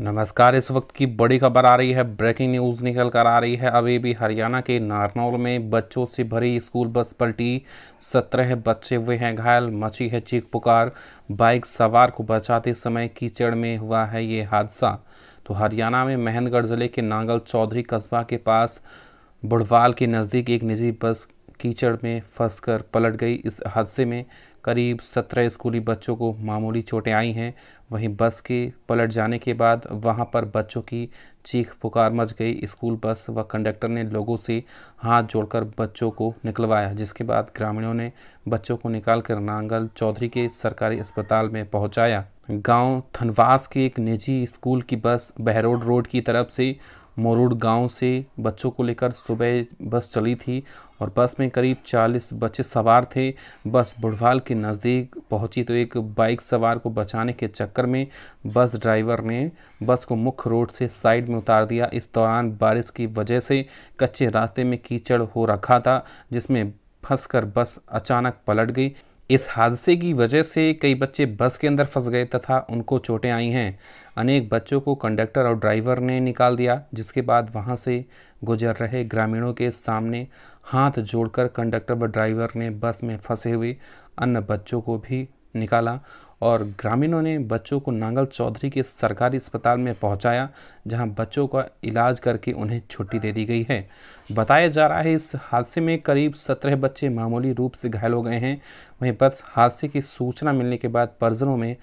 नमस्कार इस वक्त की बड़ी खबर आ रही है ब्रेकिंग न्यूज़ निकल कर आ रही है अभी भी हरियाणा के नारनौल में बच्चों से भरी स्कूल बस पलटी सत्रह बच्चे हुए हैं घायल मची है चीख पुकार बाइक सवार को बचाते समय कीचड़ में हुआ है ये हादसा तो हरियाणा में महेंद्रगढ़ ज़िले के नांगल चौधरी कस्बा के पास बुढ़वाल के नज़दीक एक निजी बस कीचड़ में फंसकर पलट गई इस हादसे में करीब सत्रह स्कूली बच्चों को मामूली चोटें आई हैं वहीं बस के पलट जाने के बाद वहां पर बच्चों की चीख पुकार मच गई स्कूल बस व कंडक्टर ने लोगों से हाथ जोड़कर बच्चों को निकलवाया जिसके बाद ग्रामीणों ने बच्चों को निकाल कर नांगल चौधरी के सरकारी अस्पताल में पहुंचाया गांव थनवास के एक निजी स्कूल की बस बहरोड रोड की तरफ से मोरूड गांव से बच्चों को लेकर सुबह बस चली थी और बस में करीब 40 बच्चे सवार थे बस बुढ़वाल के नज़दीक पहुंची तो एक बाइक सवार को बचाने के चक्कर में बस ड्राइवर ने बस को मुख्य रोड से साइड में उतार दिया इस दौरान बारिश की वजह से कच्चे रास्ते में कीचड़ हो रखा था जिसमें फंसकर बस अचानक पलट गई इस हादसे की वजह से कई बच्चे बस के अंदर फंस गए तथा उनको चोटें आई हैं अनेक बच्चों को कंडक्टर और ड्राइवर ने निकाल दिया जिसके बाद वहां से गुजर रहे ग्रामीणों के सामने हाथ जोड़कर कंडक्टर व ड्राइवर ने बस में फंसे हुए अन्य बच्चों को भी निकाला और ग्रामीणों ने बच्चों को नांगल चौधरी के सरकारी अस्पताल में पहुंचाया जहां बच्चों का इलाज करके उन्हें छुट्टी दे दी गई है बताया जा रहा है इस हादसे में करीब सत्रह बच्चे मामूली रूप से घायल हो गए हैं वहीं बस हादसे की सूचना मिलने के बाद परिजनों में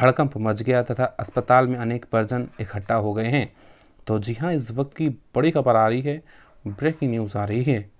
हड़कंप मच गया तथा अस्पताल में अनेक परिजन इकट्ठा हो गए हैं तो जी हाँ इस वक्त की बड़ी खबर आ रही है ब्रेकिंग न्यूज़ आ रही है